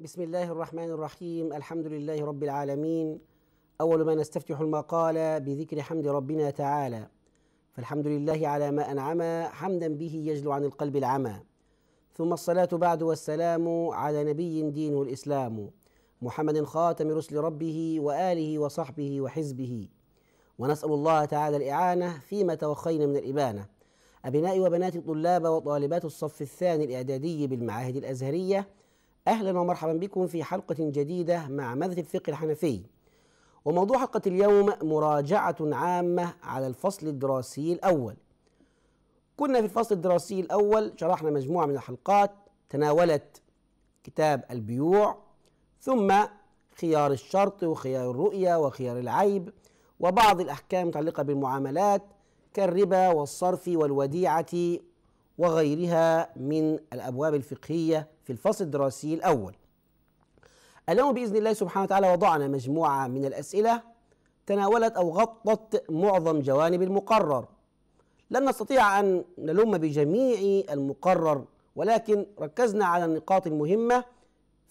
بسم الله الرحمن الرحيم الحمد لله رب العالمين أول ما نستفتح المقال بذكر حمد ربنا تعالى فالحمد لله على ما أنعم حمدا به يجلو عن القلب العمى ثم الصلاة بعد والسلام على نبي دينه الإسلام محمد خاتم رسل ربه وآله وصحبه وحزبه ونسأل الله تعالى الإعانة فيما توخينا من الإبانة أبنائي وبناتي الطلاب وطالبات الصف الثاني الإعدادي بالمعاهد الأزهرية اهلا ومرحبا بكم في حلقه جديده مع مذهب الفقه الحنفي وموضوع حلقه اليوم مراجعه عامه على الفصل الدراسي الاول كنا في الفصل الدراسي الاول شرحنا مجموعه من الحلقات تناولت كتاب البيوع ثم خيار الشرط وخيار الرؤيه وخيار العيب وبعض الاحكام المتعلقه بالمعاملات كالربا والصرف والوديعه وغيرها من الابواب الفقهيه في الفصل الدراسي الأول اليوم بإذن الله سبحانه وتعالى وضعنا مجموعة من الأسئلة تناولت أو غطت معظم جوانب المقرر لن نستطيع أن نلم بجميع المقرر ولكن ركزنا على النقاط المهمة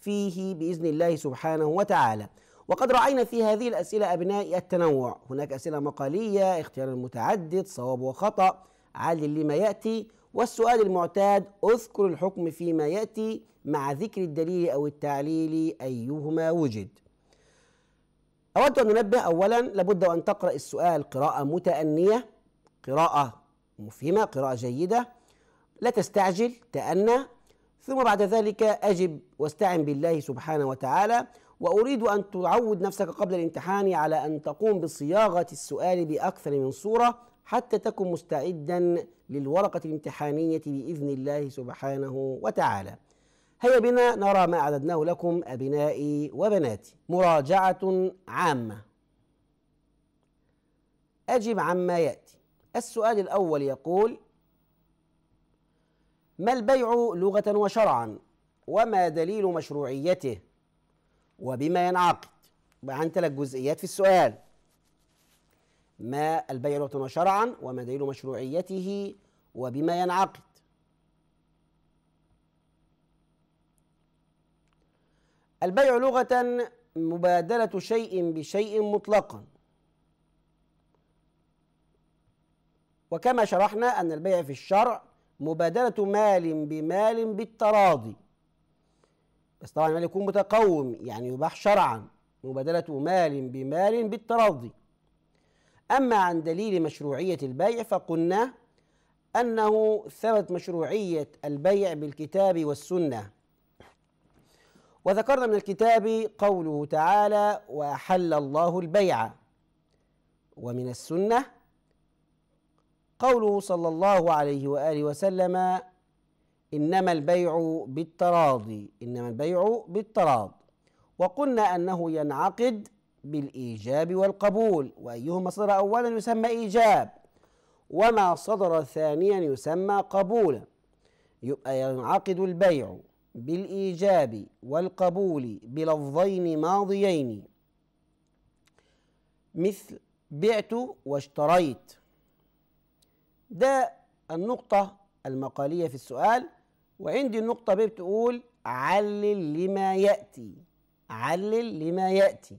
فيه بإذن الله سبحانه وتعالى وقد رأينا في هذه الأسئلة أبناء التنوع هناك أسئلة مقالية اختيار المتعدد صواب وخطأ عالي لما يأتي والسؤال المعتاد اذكر الحكم فيما ياتي مع ذكر الدليل او التعليل ايهما وجد. اود ان انبه اولا لابد ان تقرا السؤال قراءه متانيه قراءه مفهمه قراءه جيده لا تستعجل تأنى ثم بعد ذلك أجب واستعن بالله سبحانه وتعالى وأريد أن تعود نفسك قبل الامتحان على أن تقوم بصياغة السؤال بأكثر من صورة حتى تكن مستعدا للورقة الامتحانية بإذن الله سبحانه وتعالى هيا بنا نرى ما أعددناه لكم أبنائي وبناتي مراجعة عامة أجب عما يأتي السؤال الأول يقول ما البيع لغة وشرعا وما دليل مشروعيته وبما ينعقد بقى عن ثلاث جزئيات في السؤال ما البيع لغة شرعا وما دليل مشروعيته وبما ينعقد البيع لغة مبادلة شيء بشيء مطلقا وكما شرحنا أن البيع في الشرع مبادلة مال بمال بالتراضي بس طبعا المال يكون متقوم يعني يباح شرعا مبادلة مال بمال بالتراضي أما عن دليل مشروعية البيع فقلنا أنه ثبت مشروعية البيع بالكتاب والسنة وذكرنا من الكتاب قوله تعالى وأحل الله البيع ومن السنة قوله صلى الله عليه وآله وسلم إنما البيع بالتراضي إنما البيع بالتراضي وقلنا أنه ينعقد بالإيجاب والقبول وأيهما صدر أولا يسمى إيجاب وما صدر ثانيا يسمى قبولا يبقى ينعقد البيع بالإيجاب والقبول بلفظين ماضيين مثل بعت واشتريت ده النقطة المقالية في السؤال وعندي النقطة بتقول علل لما يأتي علل لما يأتي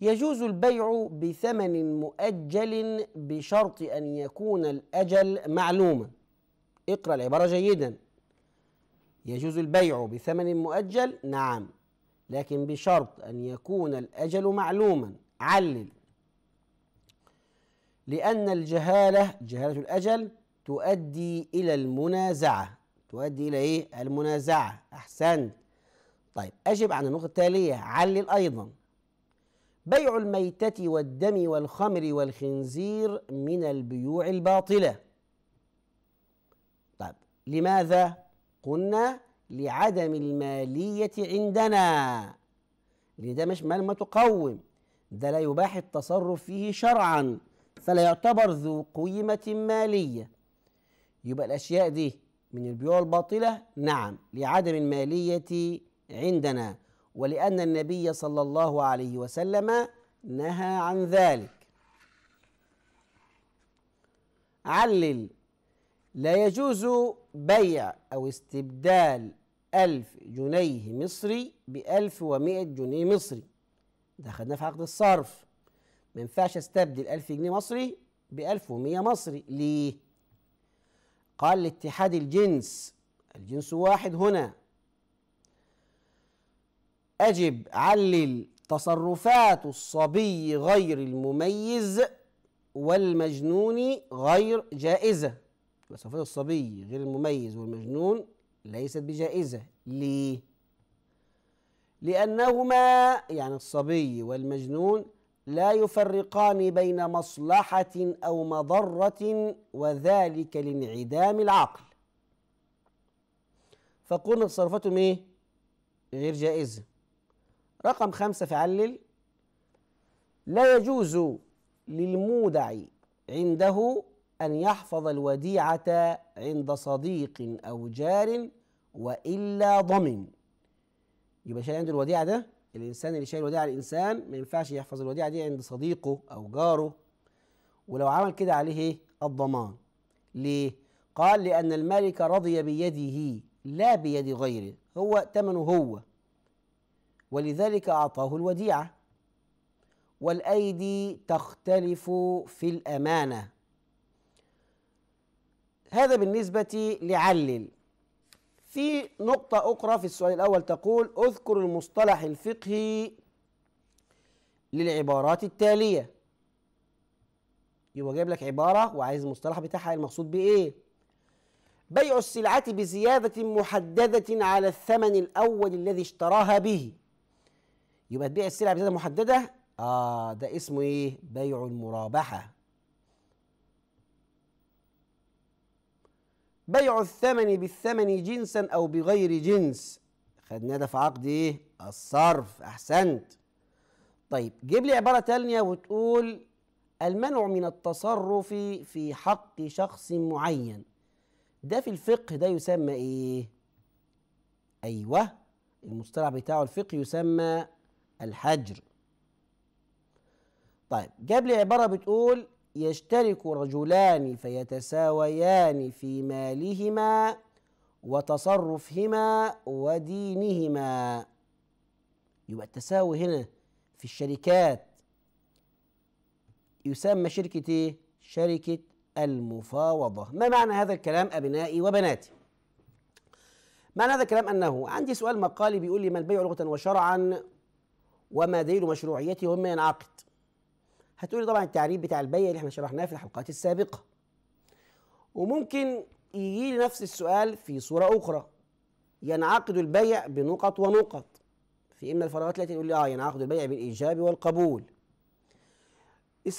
يجوز البيع بثمن مؤجل بشرط أن يكون الأجل معلوما اقرأ العبارة جيدا يجوز البيع بثمن مؤجل نعم لكن بشرط أن يكون الأجل معلوما علل لأن الجهالة جهالة الأجل تؤدي إلى المنازعة تؤدي إلى إيه؟ المنازعة أحسنت طيب أجب عن النقطة التالية علل أيضا بيع الميتة والدم والخمر والخنزير من البيوع الباطلة طيب لماذا قلنا لعدم المالية عندنا لأن ده مش مال متقوم ده لا يباح التصرف فيه شرعا فلا يعتبر ذو قيمة مالية يبقى الأشياء دي من البيوع الباطلة نعم لعدم المالية عندنا ولأن النبي صلى الله عليه وسلم نهى عن ذلك علل لا يجوز بيع أو استبدال ألف جنيه مصري بألف ومائة جنيه مصري ده خدناه في عقد الصرف ما ينفعش استبدل ألف جنيه مصري بألف ومائة مصري ليه؟ قال لاتحاد الجنس الجنس واحد هنا أجب علل تصرفات الصبي غير المميز والمجنون غير جائزة تصرفات الصبي غير المميز والمجنون ليست بجائزة ليه؟ لأنهما يعني الصبي والمجنون لا يفرقان بين مصلحة أو مضرة وذلك لانعدام العقل فقلنا تصرفاتهم إيه؟ غير جائزة رقم خمسة فعلل لا يجوز للمودع عنده أن يحفظ الوديعة عند صديق أو جار وإلا ضمن يبقى شايل عنده الوديعة ده الإنسان اللي شايل وديعة الإنسان ما ينفعش يحفظ الوديعة دي عند صديقه أو جاره ولو عمل كده عليه إيه؟ الضمان ليه؟ قال لأن الملك رضي بيده لا بيد غيره هو تمنه هو ولذلك أعطاه الوديعة والأيدي تختلف في الأمانة هذا بالنسبة لعلل في نقطة أخرى في السؤال الأول تقول أذكر المصطلح الفقهي للعبارات التالية يبقى جايب لك عبارة وعايز المصطلح بتاعها المقصود بإيه بيع السلعة بزيادة محددة على الثمن الأول الذي اشتراها به يبقى تبيع السلع بزياده محدده اه ده اسمه ايه بيع المرابحه بيع الثمن بالثمن جنسا او بغير جنس خدنا ده في عقد ايه الصرف احسنت طيب جيب لي عباره تانية وتقول المنع من التصرف في حق شخص معين ده في الفقه ده يسمى ايه ايوه المصطلح بتاعه الفقه يسمى الحجر طيب جاب لي عبارة بتقول يشترك رجلان فيتساويان في مالهما وتصرفهما ودينهما يبقى التساوي هنا في الشركات يسمى شركة ايه؟ شركة المفاوضة ما معنى هذا الكلام أبنائي وبناتي معنى هذا الكلام أنه عندي سؤال مقالي بيقول لي ما البيع لغة وشرعا وما دليل مشروعيته وما ينعقد هتقولي طبعا التعريف بتاع البيع اللي احنا شرحناه في الحلقات السابقه وممكن يجي لي نفس السؤال في صوره اخرى ينعقد البيع بنقط ونقط في اما الفراغات التي تقول لي اه ينعقد البيع بالايجاب والقبول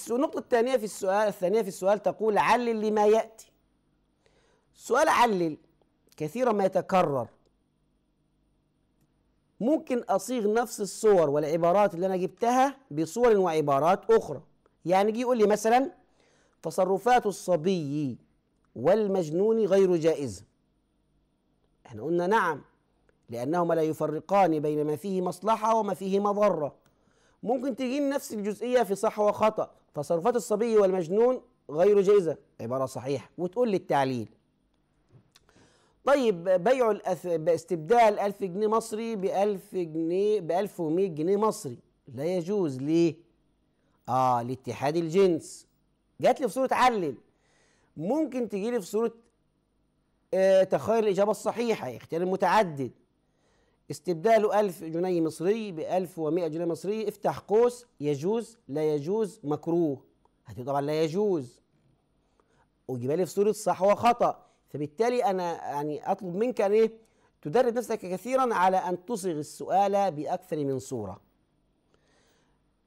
النقطه الثانيه في السؤال الثانيه في السؤال تقول علل لما ياتي سؤال علل كثيرا ما يتكرر ممكن اصيغ نفس الصور والعبارات اللي انا جبتها بصور وعبارات اخرى يعني جه يقول لي مثلا تصرفات الصبي والمجنون غير جائزه احنا قلنا نعم لانهما لا يفرقان بين ما فيه مصلحه وما فيه مضره ممكن تجي نفس الجزئيه في صح وخطا تصرفات الصبي والمجنون غير جائزه عباره صحيحه وتقول لي التعليل طيب بيع الأث... باستبدال 1000 جنيه مصري ب 1000 جنيه ب 1100 جنيه مصري لا يجوز ليه؟ اه لاتحاد الجنس جات لي في صوره علل ممكن تجي لي في صوره آه تخير الاجابه الصحيحه اختيار المتعدد استبداله 1000 جنيه مصري ب 1100 جنيه مصري افتح قوس يجوز لا يجوز مكروه هتبقى طبعا لا يجوز وجيبها لي في صوره صح وخطأ فبالتالي انا يعني اطلب منك ان ايه تدرب نفسك كثيرا على ان تصغ السؤال باكثر من صوره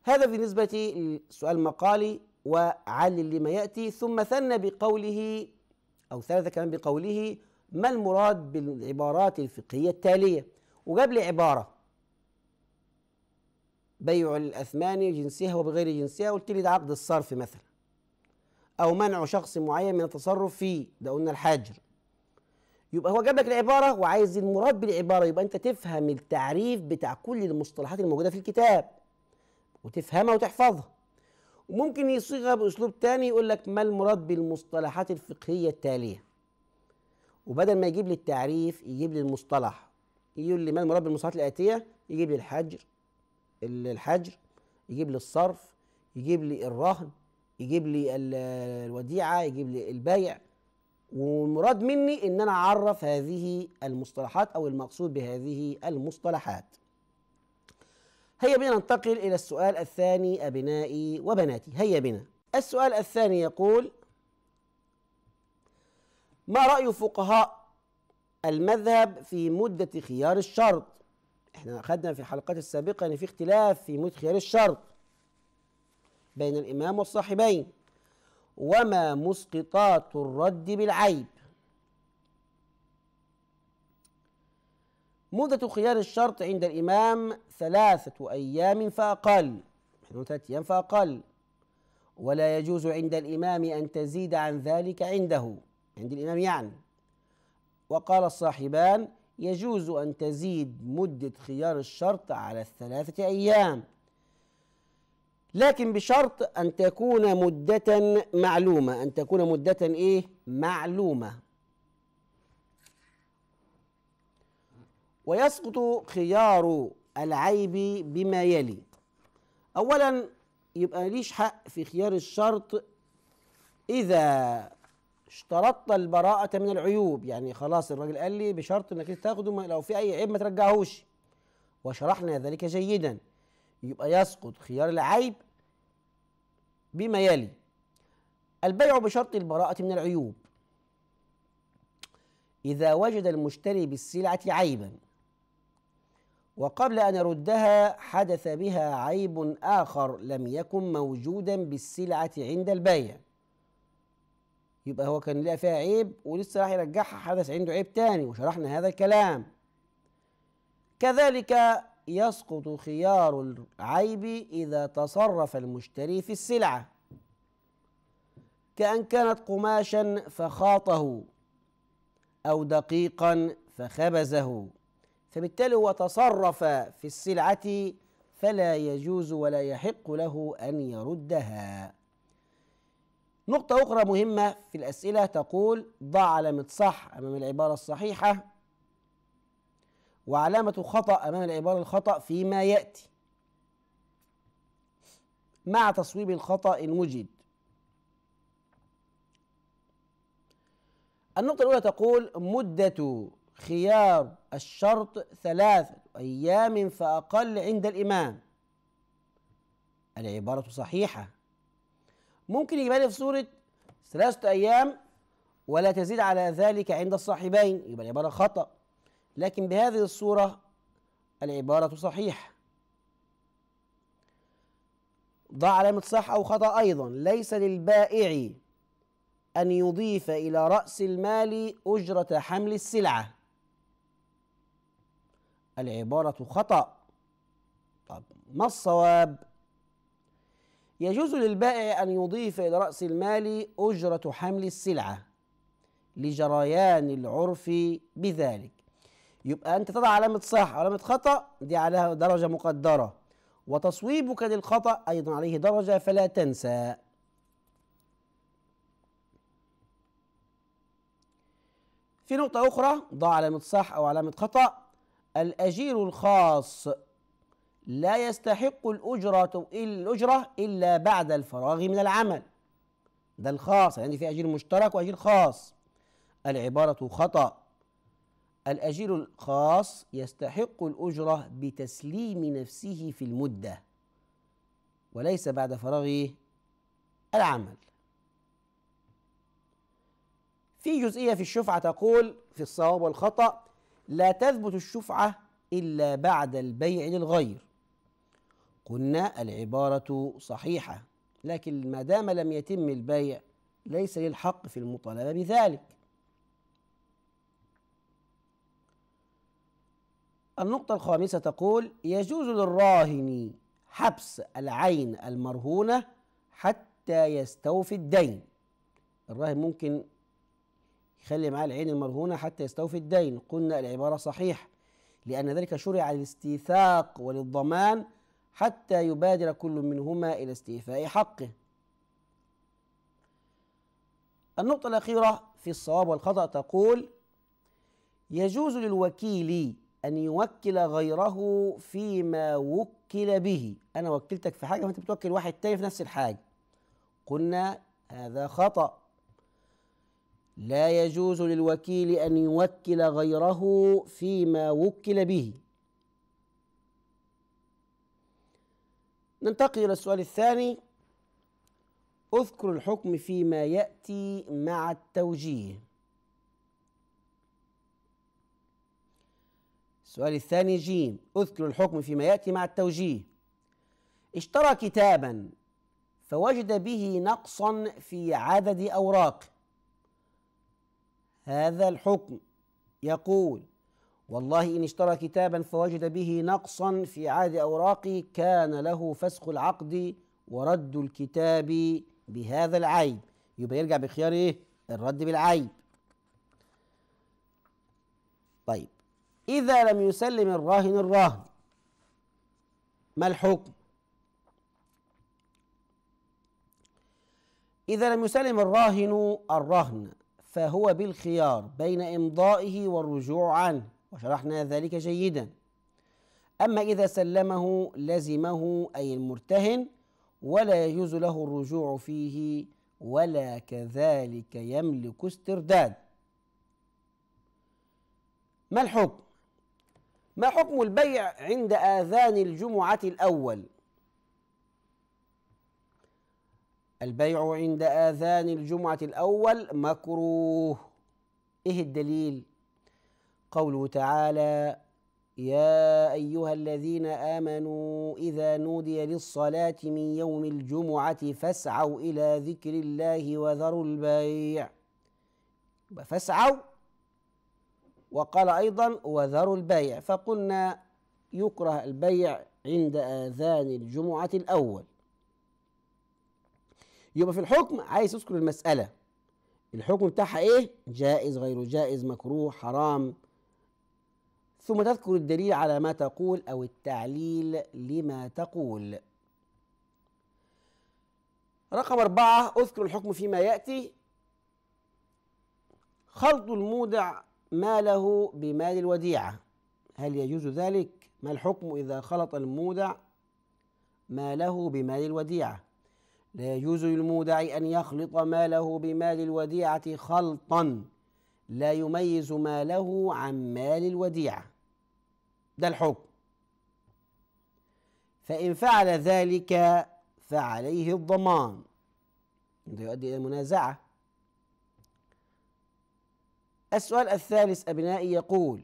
هذا بالنسبه للسؤال مقالي وعلل لما ياتي ثم ثنى بقوله او ثلاثه كمان بقوله ما المراد بالعبارات الفقهيه التاليه وجاب لي عباره بيع الاثمان جنسها وبغير جنسها قلت لي ده عقد الصرف مثلا أو منع شخص معين من التصرف فيه ده قلنا الحجر يبقى هو جاب لك العبارة وعايز المراد بالعبارة يبقى أنت تفهم التعريف بتاع كل المصطلحات الموجودة في الكتاب وتفهمها وتحفظها وممكن يصيغها بأسلوب تاني يقول لك ما المراد بالمصطلحات الفقهية التالية وبدل ما يجيب لي التعريف يجيب لي المصطلح يقول لي ما المراد بالمصطلحات الآتية يجيب لي الحجر الحجر يجيب لي الصرف يجيب لي الرهن يجيب لي الوديعه يجيب لي البيع والمراد مني ان انا اعرف هذه المصطلحات او المقصود بهذه المصطلحات هيا بنا ننتقل الى السؤال الثاني ابنائي وبناتي هيا بنا السؤال الثاني يقول ما راي فقهاء المذهب في مده خيار الشرط احنا اخذنا في الحلقات السابقه ان في اختلاف في مده خيار الشرط بين الإمام والصاحبين وما مسقطات الرد بالعيب مدة خيار الشرط عند الإمام ثلاثة أيام فأقل ثلاثة أيام فأقل ولا يجوز عند الإمام أن تزيد عن ذلك عنده عند الإمام يعني وقال الصاحبان يجوز أن تزيد مدة خيار الشرط على الثلاثة أيام لكن بشرط أن تكون مدة معلومة أن تكون مدة إيه؟ معلومة ويسقط خيار العيب بما يلي أولا يبقى ليش حق في خيار الشرط إذا اشترطت البراءة من العيوب يعني خلاص الراجل قال لي بشرط انك تاخده لو في اي عيب ما ترجعهوش وشرحنا ذلك جيدا يبقى يسقط خيار العيب بما يلي البيع بشرط البراءة من العيوب إذا وجد المشتري بالسلعة عيبا وقبل أن يردها حدث بها عيب آخر لم يكن موجودا بالسلعة عند البيع يبقى هو كان لقى فيها عيب ولسه راح يرجعها حدث عنده عيب تاني وشرحنا هذا الكلام كذلك يسقط خيار العيب إذا تصرف المشتري في السلعة كأن كانت قماشا فخاطه أو دقيقا فخبزه فبالتالي هو تصرف في السلعة فلا يجوز ولا يحق له أن يردها نقطة أخرى مهمة في الأسئلة تقول ضع علامة صح أمام العبارة الصحيحة وعلامة خطأ أمام العبارة الخطأ فيما يأتي مع تصويب الخطأ إن وجد النقطة الأولى تقول مدة خيار الشرط ثلاثة أيام فأقل عند الإمام العبارة صحيحة ممكن يبقى في صورة ثلاثة أيام ولا تزيد على ذلك عند الصاحبين يبقى العبارة خطأ لكن بهذه الصورة العبارة صحيحة ضع علامة صح أو خطأ أيضا ليس للبائع أن يضيف إلى رأس المال أجرة حمل السلعة العبارة خطأ طب ما الصواب؟ يجوز للبائع أن يضيف إلى رأس المال أجرة حمل السلعة لجريان العرف بذلك يبقى انت تضع علامه صح علامه خطا دي عليها درجه مقدره وتصويبك للخطا ايضا عليه درجه فلا تنسى في نقطة أخرى ضع علامة صح أو علامة خطأ الأجير الخاص لا يستحق الأجرة الأجرة إلا بعد الفراغ من العمل ده الخاص يعني في أجير مشترك وأجير خاص العبارة خطأ الأجير الخاص يستحق الأجرة بتسليم نفسه في المدة وليس بعد فراغ العمل في جزئية في الشفعة تقول في الصواب والخطأ لا تثبت الشفعة إلا بعد البيع للغير قلنا العبارة صحيحة لكن ما دام لم يتم البيع ليس للحق في المطالبة بذلك النقطة الخامسة تقول يجوز للراهن حبس العين المرهونة حتى يستوفي الدين الراهن ممكن يخلي معاه العين المرهونة حتى يستوفي الدين قلنا العبارة صحيحة لأن ذلك شرع للاستيثاق وللضمان حتى يبادر كل منهما إلى استيفاء حقه النقطة الأخيرة في الصواب والخطأ تقول يجوز للوكيل ان يوكل غيره فيما وكل به انا وكلتك في حاجه وانت بتوكل واحد تاني في نفس الحاجه قلنا هذا خطا لا يجوز للوكيل ان يوكل غيره فيما وكل به ننتقل الى السؤال الثاني اذكر الحكم فيما ياتي مع التوجيه السؤال الثاني جيم اذكر الحكم فيما ياتي مع التوجيه اشترى كتابا فوجد به نقصا في عدد اوراق هذا الحكم يقول والله ان اشترى كتابا فوجد به نقصا في عدد اوراقه كان له فسخ العقد ورد الكتاب بهذا العيب يبقى يرجع بخيار ايه الرد بالعيب طيب إذا لم يسلم الراهن الراهن ما الحكم؟ إذا لم يسلم الراهن الرهن فهو بالخيار بين إمضائه والرجوع عنه وشرحنا ذلك جيدا أما إذا سلمه لزمه أي المرتهن ولا يجوز له الرجوع فيه ولا كذلك يملك استرداد ما الحكم؟ ما حكم البيع عند آذان الجمعة الأول؟ البيع عند آذان الجمعة الأول مكروه إيه الدليل؟ قوله تعالى يا أيها الذين آمنوا إذا نودي للصلاة من يوم الجمعة فاسعوا إلى ذكر الله وذروا البيع فاسعوا وقال أيضا وذروا البيع فقلنا يكره البيع عند آذان الجمعة الأول يبقى في الحكم عايز يذكر المسألة الحكم بتاعها إيه جائز غير جائز مكروه حرام ثم تذكر الدليل على ما تقول أو التعليل لما تقول رقم أربعة أذكر الحكم فيما يأتي خلط المودع ماله بمال الوديعة هل يجوز ذلك؟ ما الحكم إذا خلط المودع ماله بمال الوديعة؟ لا يجوز للمودع أن يخلط ماله بمال الوديعة خلطا لا يميز ماله عن مال الوديعة ده الحكم فإن فعل ذلك فعليه الضمان ده يؤدي إلى المنازعة السؤال الثالث أبنائي يقول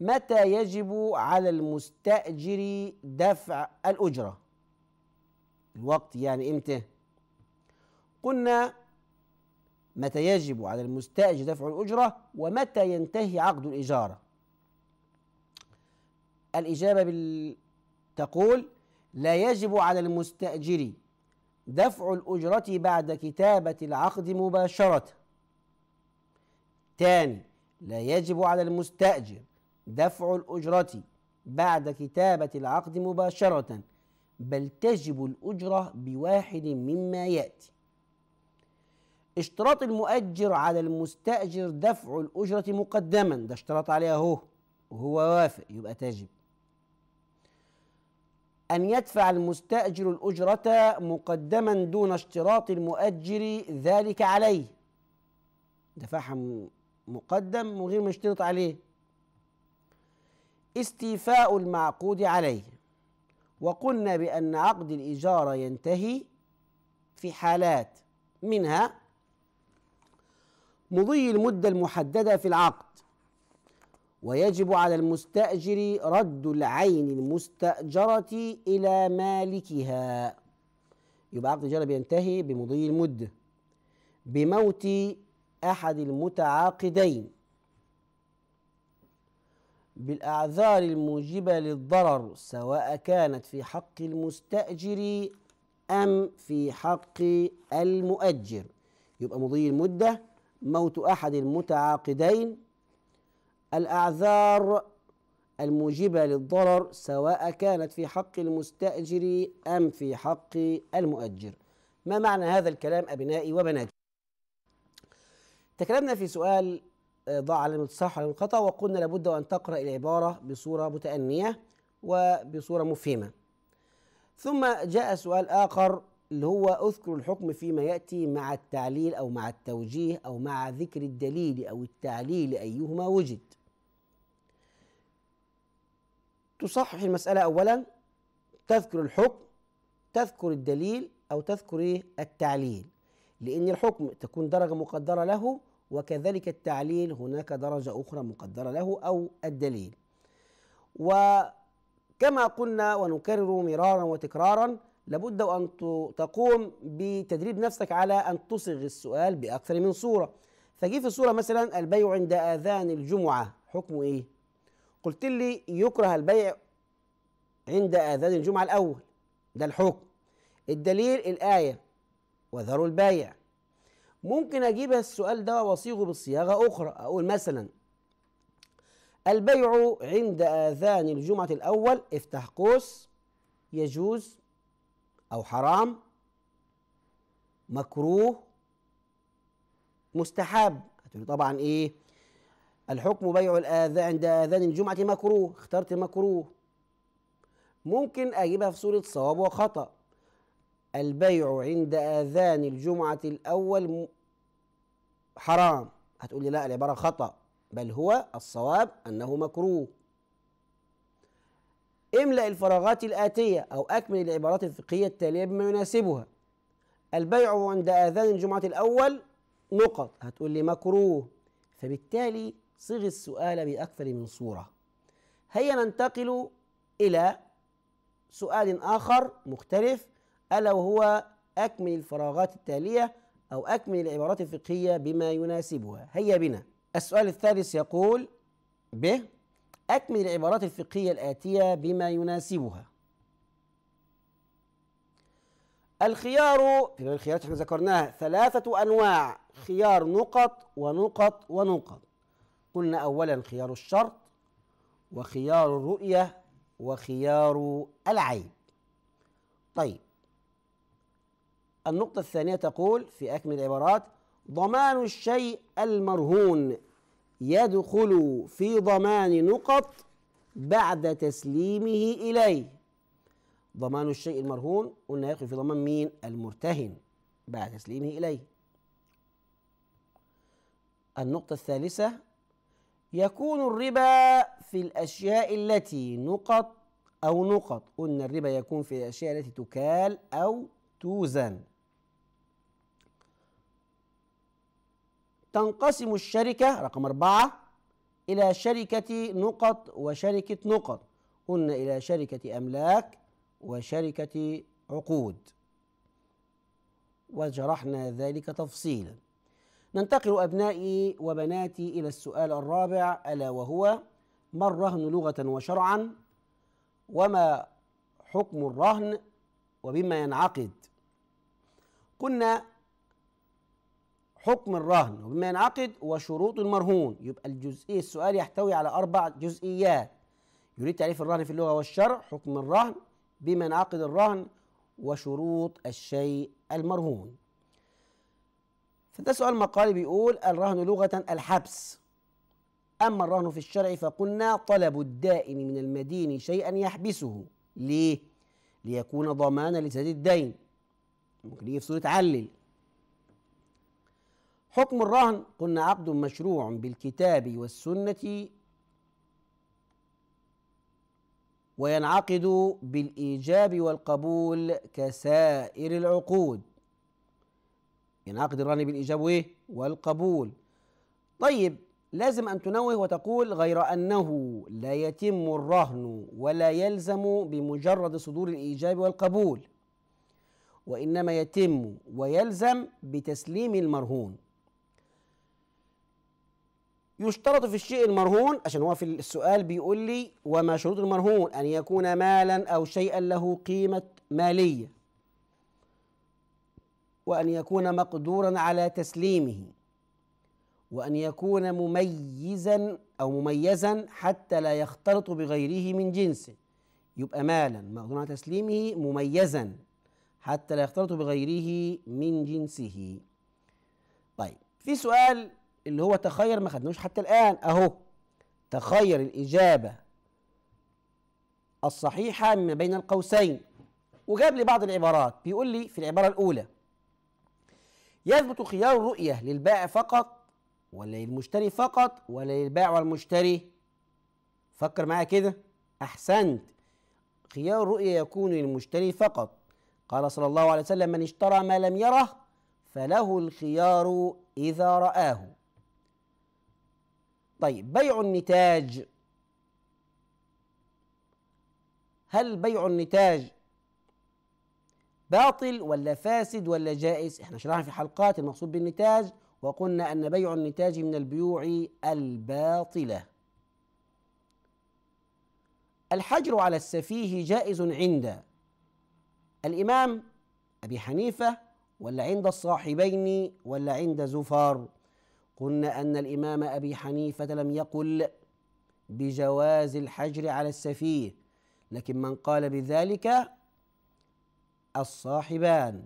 متى يجب على المستأجر دفع الأجرة الوقت يعني إمتى قلنا متى يجب على المستأجر دفع الأجرة ومتى ينتهي عقد الإجارة الإجابة بال... تقول لا يجب على المستأجر دفع الأجرة بعد كتابة العقد مباشرة تاني لا يجب على المستأجر دفع الأجرة بعد كتابة العقد مباشرة بل تجب الأجرة بواحد مما يأتي اشتراط المؤجر على المستأجر دفع الأجرة مقدما ده اشترط عليها هو وهو وافق يبقى تجب أن يدفع المستأجر الأجرة مقدما دون اشتراط المؤجر ذلك عليه دفعها مقدم من غير ما يشترط عليه استيفاء المعقود عليه وقلنا بأن عقد الإجارة ينتهي في حالات منها مضي المدة المحددة في العقد ويجب على المستأجر رد العين المستأجرة إلى مالكها يبقى عقد الإجارة بينتهي بمضي المدة بموت أحد المتعاقدين بالأعذار الموجبة للضرر سواء كانت في حق المستأجر أم في حق المؤجر يبقى مضي المدة موت أحد المتعاقدين الأعذار الموجبة للضرر سواء كانت في حق المستأجر أم في حق المؤجر ما معنى هذا الكلام أبنائي وبناتي تكلمنا في سؤال آه، ضاع علامة الصح وعلامة الخطأ وقلنا لابد وأن تقرأ العبارة بصورة متأنية وبصورة مفهمة ثم جاء سؤال آخر اللي هو أذكر الحكم فيما يأتي مع التعليل أو مع التوجيه أو مع ذكر الدليل أو التعليل أيهما وجد تصحح المسألة أولا تذكر الحكم تذكر الدليل أو تذكر التعليل لأن الحكم تكون درجة مقدرة له وكذلك التعليل هناك درجة أخرى مقدرة له أو الدليل وكما قلنا ونكرر مرارا وتكرارا لابد أن تقوم بتدريب نفسك على أن تصغ السؤال بأكثر من صورة فجي في الصورة مثلا البيع عند آذان الجمعة حكمه إيه؟ قلت لي يكره البيع عند آذان الجمعة الأول ده الحكم الدليل الآية وذروا البايع ممكن اجيب السؤال ده واصيغه بصياغه اخرى اقول مثلا البيع عند اذان الجمعه الاول افتح قوس يجوز او حرام مكروه مستحب طبعا ايه الحكم بيع الاذان عند اذان الجمعه مكروه اخترت مكروه ممكن اجيبها في صوره صواب وخطا البيع عند اذان الجمعه الاول حرام هتقول لي لا العباره خطا بل هو الصواب انه مكروه املأ الفراغات الآتية أو أكمل العبارات الفقهية التالية بما يناسبها البيع عند آذان الجمعة الأول نقط هتقول لي مكروه فبالتالي صغ السؤال بأكثر من صورة هيا ننتقل إلى سؤال آخر مختلف ألا وهو أكمل الفراغات التالية أو أكمل العبارات الفقهية بما يناسبها هيا بنا السؤال الثالث يقول ب أكمل العبارات الفقهية الآتية بما يناسبها الخيار في الخيارات احنا ذكرناها ثلاثة أنواع خيار نقط ونقط ونقط قلنا أولا خيار الشرط وخيار الرؤية وخيار العيب طيب النقطة الثانية تقول في أكمل العبارات ضمان الشيء المرهون يدخل في ضمان نقط بعد تسليمه إليه ضمان الشيء المرهون قلنا يدخل في ضمان مين المرتهن بعد تسليمه إليه النقطة الثالثة يكون الربا في الأشياء التي نقط أو نقط قلنا الربا يكون في الأشياء التي تكال أو توزن تنقسم الشركة رقم أربعة إلى شركة نقط وشركة نقط قلنا إلى شركة أملاك وشركة عقود وجرحنا ذلك تفصيلا ننتقل أبنائي وبناتي إلى السؤال الرابع ألا وهو ما الرهن لغة وشرعا وما حكم الرهن وبما ينعقد قلنا حكم الرهن وبما ينعقد وشروط المرهون يبقى الجزئية السؤال يحتوي على أربع جزئيات يريد تعريف الرهن في اللغة والشرع حكم الرهن بما ينعقد الرهن وشروط الشيء المرهون فده سؤال مقالي بيقول الرهن لغة الحبس أما الرهن في الشرع فقلنا طلب الدائن من المدين شيئا يحبسه ليه؟ ليكون ضمانا لسداد الدين ممكن يجي في صورة علل حكم الرهن قلنا عقد مشروع بالكتاب والسنة وينعقد بالإيجاب والقبول كسائر العقود ينعقد الرهن بالإيجاب وإيه؟ والقبول طيب لازم أن تنوه وتقول غير أنه لا يتم الرهن ولا يلزم بمجرد صدور الإيجاب والقبول وإنما يتم ويلزم بتسليم المرهون يشترط في الشيء المرهون عشان هو في السؤال بيقول لي وما شروط المرهون أن يكون مالا أو شيئا له قيمة مالية وأن يكون مقدورا على تسليمه وأن يكون مميزا أو مميزا حتى لا يختلط بغيره من جنسه يبقى مالا مقدورا على تسليمه مميزا حتى لا يختلط بغيره من جنسه طيب في سؤال اللي هو تخير ما خدناهوش حتى الآن أهو تخير الإجابة الصحيحة ما بين القوسين وجاب لي بعض العبارات بيقول لي في العبارة الأولى يثبت خيار الرؤية للبائع فقط ولا للمشتري فقط ولا للبائع والمشتري فكر معايا كده أحسنت خيار الرؤية يكون للمشتري فقط قال صلى الله عليه وسلم من اشترى ما لم يره فله الخيار إذا رآه طيب بيع النتاج هل بيع النتاج باطل ولا فاسد ولا جائز احنا شرحنا في حلقات المقصود بالنتاج وقلنا ان بيع النتاج من البيوع الباطله الحجر على السفيه جائز عند الامام ابي حنيفه ولا عند الصاحبين ولا عند زفار قلنا ان الامام ابي حنيفه لم يقل بجواز الحجر على السفيه لكن من قال بذلك الصاحبان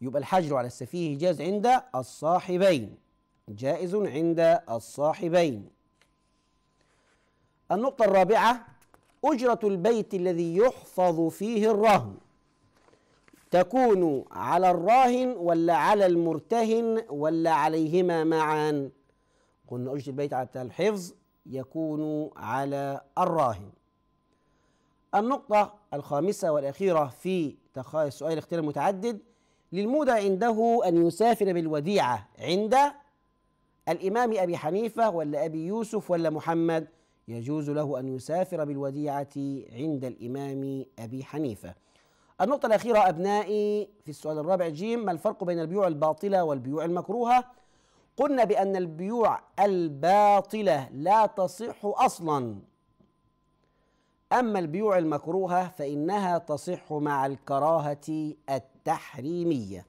يبقى الحجر على السفيه جاز عند الصاحبين جائز عند الصاحبين النقطة الرابعة أجرة البيت الذي يحفظ فيه الرهن تكون على الراهن ولا على المرتهن ولا عليهما معا قلنا أجل البيت على الحفظ يكون على الراهن النقطة الخامسة والأخيرة في سؤال الاختيار المتعدد للمودع عنده أن يسافر بالوديعة عند الإمام أبي حنيفة ولا أبي يوسف ولا محمد يجوز له أن يسافر بالوديعة عند الإمام أبي حنيفة النقطة الأخيرة أبنائي في السؤال الرابع جيم ما الفرق بين البيوع الباطلة والبيوع المكروهة؟ قلنا بأن البيوع الباطلة لا تصح أصلا أما البيوع المكروهة فإنها تصح مع الكراهة التحريمية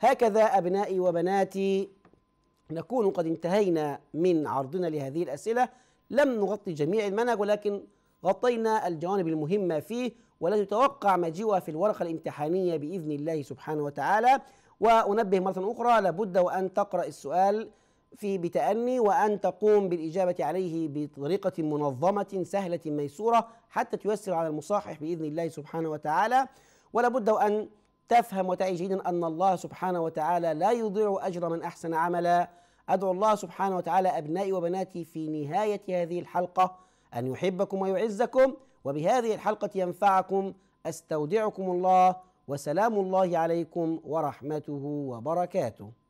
هكذا أبنائي وبناتي نكون قد انتهينا من عرضنا لهذه الأسئلة لم نغطي جميع المنهج ولكن غطينا الجوانب المهمة فيه والذي يتوقع مجيئها في الورقة الامتحانية بإذن الله سبحانه وتعالى وأنبه مرة أخرى لابد وأن تقرأ السؤال في بتأني وأن تقوم بالإجابة عليه بطريقة منظمة سهلة ميسورة حتى تيسر على المصحح بإذن الله سبحانه وتعالى ولابد وأن تفهم وتعي جيدا أن الله سبحانه وتعالى لا يضيع أجر من أحسن عملا أدعو الله سبحانه وتعالى أبنائي وبناتي في نهاية هذه الحلقة أن يحبكم ويعزكم وبهذه الحلقة ينفعكم أستودعكم الله وسلام الله عليكم ورحمته وبركاته